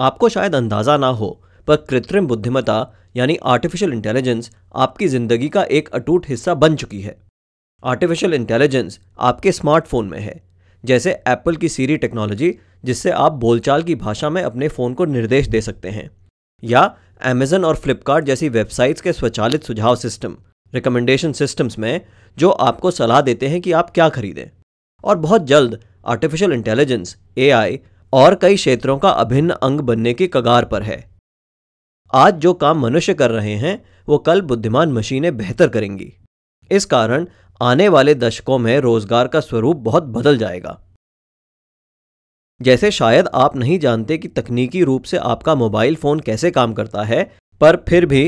आपको शायद अंदाज़ा ना हो पर कृत्रिम बुद्धिमता यानी आर्टिफिशियल इंटेलिजेंस आपकी ज़िंदगी का एक अटूट हिस्सा बन चुकी है आर्टिफिशियल इंटेलिजेंस आपके स्मार्टफोन में है जैसे एप्पल की सीरी टेक्नोलॉजी जिससे आप बोलचाल की भाषा में अपने फ़ोन को निर्देश दे सकते हैं या अमेजन और फ्लिपकार्ट जैसी वेबसाइट्स के स्वचालित सुझाव सिस्टम रिकमेंडेशन सिस्टम्स में जो आपको सलाह देते हैं कि आप क्या खरीदें और बहुत जल्द आर्टिफिशियल इंटेलिजेंस ए और कई क्षेत्रों का अभिन्न अंग बनने की कगार पर है आज जो काम मनुष्य कर रहे हैं वो कल बुद्धिमान मशीनें बेहतर करेंगी इस कारण आने वाले दशकों में रोजगार का स्वरूप बहुत बदल जाएगा जैसे शायद आप नहीं जानते कि तकनीकी रूप से आपका मोबाइल फोन कैसे काम करता है पर फिर भी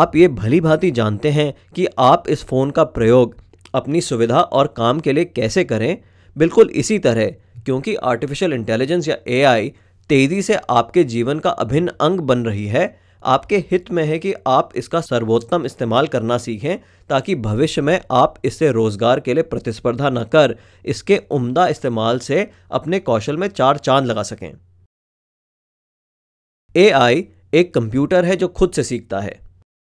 आप ये भली भांति जानते हैं कि आप इस फोन का प्रयोग अपनी सुविधा और काम के लिए कैसे करें बिल्कुल इसी तरह क्योंकि आर्टिफिशियल इंटेलिजेंस या ए तेज़ी से आपके जीवन का अभिन्न अंग बन रही है आपके हित में है कि आप इसका सर्वोत्तम इस्तेमाल करना सीखें ताकि भविष्य में आप इससे रोज़गार के लिए प्रतिस्पर्धा न कर इसके उम्दा इस्तेमाल से अपने कौशल में चार चांद लगा सकें ए एक कंप्यूटर है जो खुद से सीखता है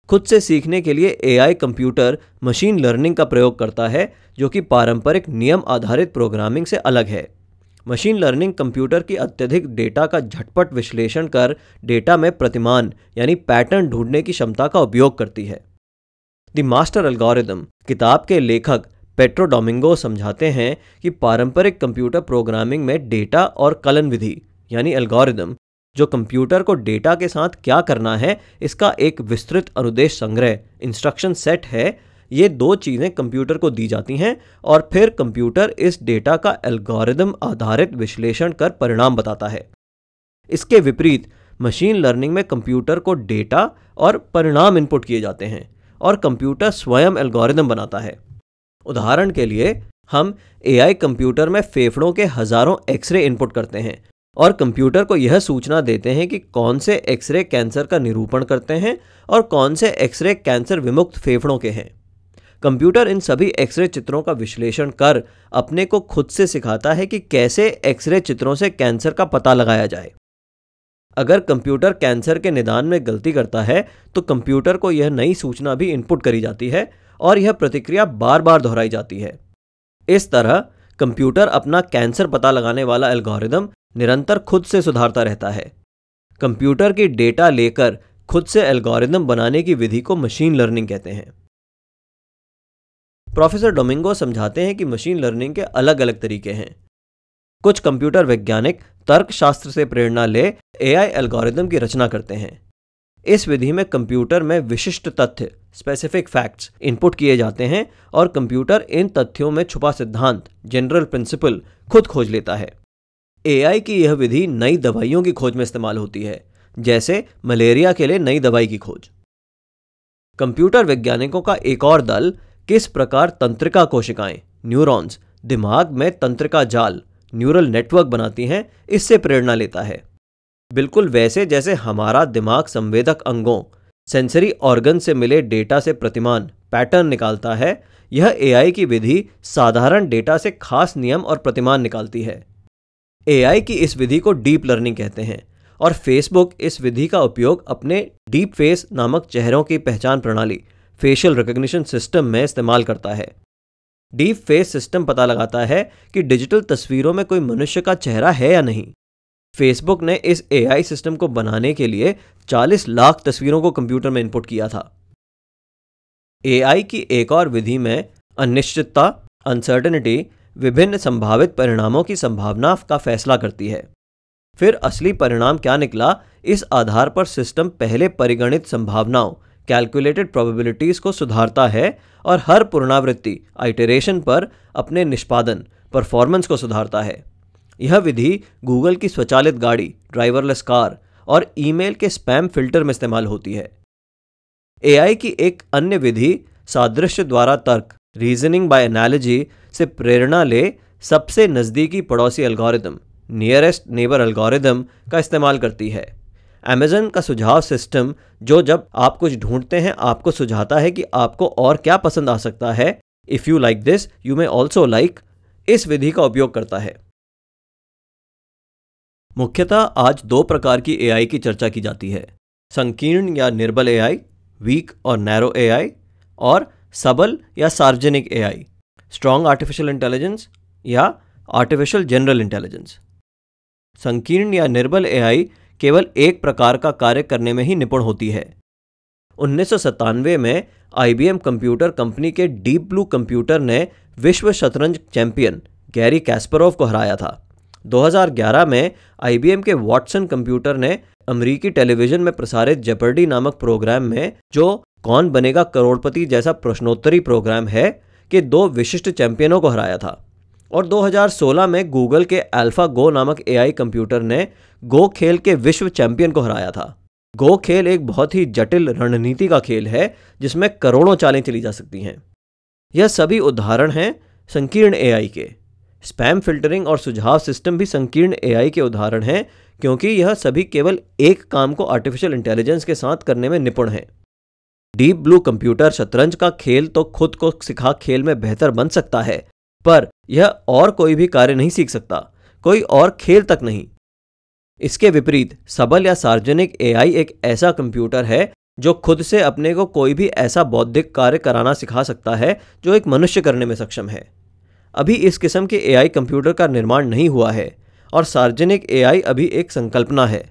खुद से सीखने के लिए ए कंप्यूटर मशीन लर्निंग का प्रयोग करता है जो कि पारंपरिक नियम आधारित प्रोग्रामिंग से अलग है मशीन लर्निंग कंप्यूटर की अत्यधिक डेटा का झटपट विश्लेषण कर डेटा में प्रतिमान यानी पैटर्न ढूंढने की क्षमता का उपयोग करती है द मास्टर अल्गोरिदम किताब के लेखक पेट्रो डोमिंगो समझाते हैं कि पारंपरिक कंप्यूटर प्रोग्रामिंग में डेटा और कलन विधि यानी एल्गोरिदम जो कंप्यूटर को डेटा के साथ क्या करना है इसका एक विस्तृत अनुदेश संग्रह इंस्ट्रक्शन सेट है ये दो चीज़ें कंप्यूटर को दी जाती हैं और फिर कंप्यूटर इस डेटा का एल्गोरिदम आधारित विश्लेषण कर परिणाम बताता है इसके विपरीत मशीन लर्निंग में कंप्यूटर को डेटा और परिणाम इनपुट किए जाते हैं और कंप्यूटर स्वयं एल्गोरिदम बनाता है उदाहरण के लिए हम एआई कंप्यूटर में फेफड़ों के हजारों एक्सरे इनपुट करते हैं और कंप्यूटर को यह सूचना देते हैं कि कौन से एक्सरे कैंसर का निरूपण करते हैं और कौन से एक्सरे कैंसर विमुक्त फेफड़ों के हैं कंप्यूटर इन सभी एक्सरे चित्रों का विश्लेषण कर अपने को खुद से सिखाता है कि कैसे एक्सरे चित्रों से कैंसर का पता लगाया जाए अगर कंप्यूटर कैंसर के निदान में गलती करता है तो कंप्यूटर को यह नई सूचना भी इनपुट करी जाती है और यह प्रतिक्रिया बार बार दोहराई जाती है इस तरह कंप्यूटर अपना कैंसर पता लगाने वाला एल्गोरिदम निरंतर खुद से सुधारता रहता है कंप्यूटर की डेटा लेकर खुद से एल्गोरिदम बनाने की विधि को मशीन लर्निंग कहते हैं प्रोफेसर डोमिंगो समझाते हैं कि मशीन लर्निंग के अलग अलग तरीके हैं कुछ कंप्यूटर वैज्ञानिक तर्कशास्त्र से प्रेरणा ले एआई एल्गोरिदम की रचना करते हैं इस विधि में कंप्यूटर में विशिष्ट तथ्य स्पेसिफिक फैक्ट्स इनपुट किए जाते हैं और कंप्यूटर इन तथ्यों में छुपा सिद्धांत जनरल प्रिंसिपल खुद खोज लेता है एआई की यह विधि नई दवाइयों की खोज में इस्तेमाल होती है जैसे मलेरिया के लिए नई दवाई की खोज कंप्यूटर वैज्ञानिकों का एक और दल किस प्रकार तंत्रिका कोशिकाएं न्यूरॉन्स दिमाग में तंत्रिका जाल न्यूरल नेटवर्क बनाती हैं इससे प्रेरणा लेता है बिल्कुल वैसे जैसे हमारा दिमाग संवेदक अंगों सेंसरी ऑर्गन से मिले डेटा से प्रतिमान पैटर्न निकालता है यह एआई की विधि साधारण डेटा से खास नियम और प्रतिमान निकालती है एआई की इस विधि को डीप लर्निंग कहते हैं और फेसबुक इस विधि का उपयोग अपने डीप फेस नामक चेहरों की पहचान प्रणाली फेशियल रिकग्निशन सिस्टम में इस्तेमाल करता है डीप फेस सिस्टम पता लगाता है कि डिजिटल तस्वीरों में कोई मनुष्य का चेहरा है या नहीं फेसबुक ने इस एआई सिस्टम को बनाने के लिए 40 लाख तस्वीरों को कंप्यूटर में इनपुट किया था एआई की एक और विधि में अनिश्चितता अनसर्टनिटी विभिन्न संभावित परिणामों की संभावना का फैसला करती है फिर असली परिणाम क्या निकला इस आधार पर सिस्टम पहले परिगणित संभावनाओं कैलकुलेटेड प्रोबेबिलिटीज़ को सुधारता है और हर पुनरावृत्ति आइटरेशन पर अपने निष्पादन परफॉर्मेंस को सुधारता है यह विधि गूगल की स्वचालित गाड़ी ड्राइवरलेस कार और ईमेल के स्पैम फिल्टर में इस्तेमाल होती है एआई की एक अन्य विधि सादृश्य द्वारा तर्क रीजनिंग बाय एनालॉजी से प्रेरणा ले सबसे नज़दीकी पड़ोसी एल्गोरिदम नियरेस्ट नेबर एल्गोरिदम का इस्तेमाल करती है अमेजन का सुझाव सिस्टम जो जब आप कुछ ढूंढते हैं आपको सुझाता है कि आपको और क्या पसंद आ सकता है if you like this you may also like इस विधि का उपयोग करता है मुख्यतः आज दो प्रकार की एआई की चर्चा की जाती है संकीर्ण या निर्बल एआई, वीक और नैरो एआई, और सबल या सार्वजनिक एआई, स्ट्रांग आर्टिफिशियल इंटेलिजेंस या आर्टिफिशियल जनरल इंटेलिजेंस संकीर्ण या निर्बल एआई केवल एक प्रकार का कार्य करने में ही निपुण होती है उन्नीस में आईबीएम कंप्यूटर कंपनी के डीप ब्लू कंप्यूटर ने विश्व शतरंज चैंपियन गैरी कैस्परोव को हराया था 2011 में आईबीएम के वॉटसन कंप्यूटर ने अमेरिकी टेलीविजन में प्रसारित जेपर्डी नामक प्रोग्राम में जो कौन बनेगा करोड़पति जैसा प्रश्नोत्तरी प्रोग्राम है के दो विशिष्ट चैंपियनों को हराया था और 2016 में गूगल के अल्फा गो नामक एआई कंप्यूटर ने गो खेल के विश्व चैंपियन को हराया था गो खेल एक बहुत ही जटिल रणनीति का खेल है जिसमें करोड़ों चालें चली जा सकती हैं यह सभी उदाहरण हैं संकीर्ण एआई के स्पैम फिल्टरिंग और सुझाव सिस्टम भी संकीर्ण एआई के उदाहरण हैं क्योंकि यह सभी केवल एक काम को आर्टिफिशियल इंटेलिजेंस के साथ करने में निपुण है डीप ब्लू कंप्यूटर शतरंज का खेल तो खुद को सिखा खेल में बेहतर बन सकता है पर यह और कोई भी कार्य नहीं सीख सकता कोई और खेल तक नहीं इसके विपरीत सबल या सार्वजनिक एआई एक ऐसा कंप्यूटर है जो खुद से अपने को कोई भी ऐसा बौद्धिक कार्य कराना सिखा सकता है जो एक मनुष्य करने में सक्षम है अभी इस किस्म के एआई कंप्यूटर का निर्माण नहीं हुआ है और सार्वजनिक एआई अभी एक संकल्पना है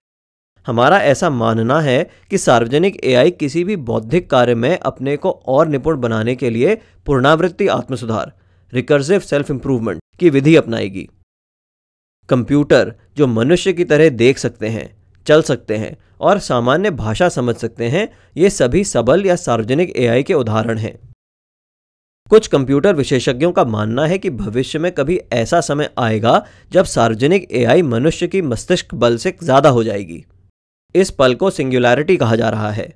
हमारा ऐसा मानना है कि सार्वजनिक एआई किसी भी बौद्धिक कार्य में अपने को और निपुण बनाने के लिए पुनरावृत्ति आत्मसुधार रिकर्सिव सेल्फ इंप्रूवमेंट की विधि अपनाएगी कंप्यूटर जो मनुष्य की तरह देख सकते हैं चल सकते हैं और सामान्य भाषा समझ सकते हैं ये सभी सबल या सार्वजनिक एआई के उदाहरण हैं कुछ कंप्यूटर विशेषज्ञों का मानना है कि भविष्य में कभी ऐसा समय आएगा जब सार्वजनिक एआई मनुष्य की मस्तिष्क बल से ज़्यादा हो जाएगी इस पल को सिंगुलैरिटी कहा जा रहा है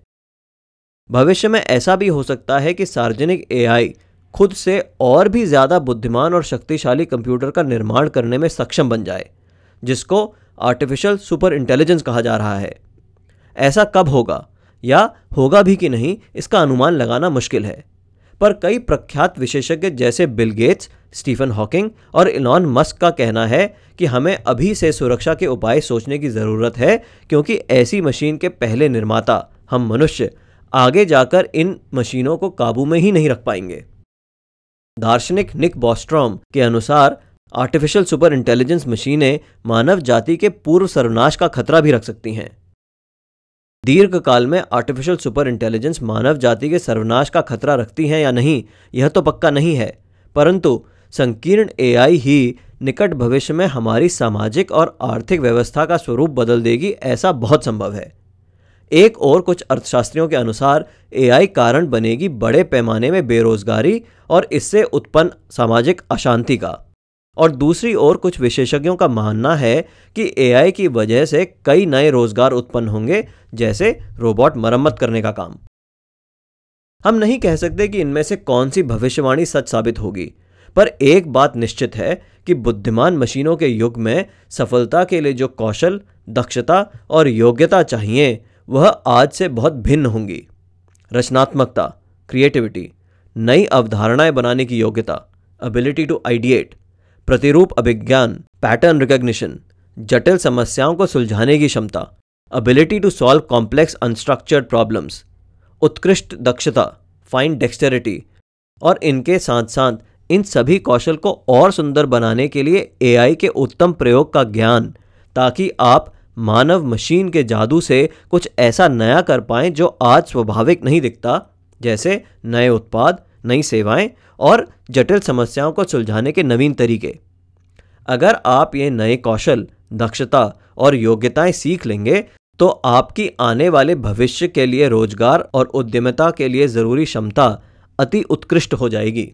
भविष्य में ऐसा भी हो सकता है कि सार्वजनिक एआई खुद से और भी ज़्यादा बुद्धिमान और शक्तिशाली कंप्यूटर का निर्माण करने में सक्षम बन जाए जिसको आर्टिफिशियल सुपर इंटेलिजेंस कहा जा रहा है ऐसा कब होगा या होगा भी कि नहीं इसका अनुमान लगाना मुश्किल है पर कई प्रख्यात विशेषज्ञ जैसे बिल गेट्स स्टीफन हॉकिंग और इलॉन मस्क का कहना है कि हमें अभी से सुरक्षा के उपाय सोचने की ज़रूरत है क्योंकि ऐसी मशीन के पहले निर्माता हम मनुष्य आगे जाकर इन मशीनों को काबू में ही नहीं रख पाएंगे दार्शनिक निक बॉस्ट्रॉम के अनुसार आर्टिफिशियल सुपर इंटेलिजेंस मशीनें मानव जाति के पूर्व सर्वनाश का खतरा भी रख सकती हैं दीर्घ काल में आर्टिफिशियल सुपर इंटेलिजेंस मानव जाति के सर्वनाश का खतरा रखती हैं या नहीं यह तो पक्का नहीं है परंतु संकीर्ण एआई ही निकट भविष्य में हमारी सामाजिक और आर्थिक व्यवस्था का स्वरूप बदल देगी ऐसा बहुत संभव है एक और कुछ अर्थशास्त्रियों के अनुसार एआई कारण बनेगी बड़े पैमाने में बेरोजगारी और इससे उत्पन्न सामाजिक अशांति का और दूसरी ओर कुछ विशेषज्ञों का मानना है कि एआई की वजह से कई नए रोजगार उत्पन्न होंगे जैसे रोबोट मरम्मत करने का काम हम नहीं कह सकते कि इनमें से कौन सी भविष्यवाणी सच साबित होगी पर एक बात निश्चित है कि बुद्धिमान मशीनों के युग में सफलता के लिए जो कौशल दक्षता और योग्यता चाहिए वह आज से बहुत भिन्न होंगी रचनात्मकता क्रिएटिविटी नई अवधारणाएं बनाने की योग्यता एबिलिटी टू आइडिएट प्रतिरूप अभिज्ञान पैटर्न रिकग्निशन जटिल समस्याओं को सुलझाने की क्षमता ability to solve complex unstructured problems उत्कृष्ट दक्षता फाइन डेक्सटेरिटी और इनके साथ साथ इन सभी कौशल को और सुंदर बनाने के लिए एआई के उत्तम प्रयोग का ज्ञान ताकि आप मानव मशीन के जादू से कुछ ऐसा नया कर पाएं जो आज स्वाभाविक नहीं दिखता जैसे नए उत्पाद नई सेवाएं और जटिल समस्याओं को सुलझाने के नवीन तरीके अगर आप ये नए कौशल दक्षता और योग्यताएं सीख लेंगे तो आपकी आने वाले भविष्य के लिए रोजगार और उद्यमिता के लिए ज़रूरी क्षमता अति उत्कृष्ट हो जाएगी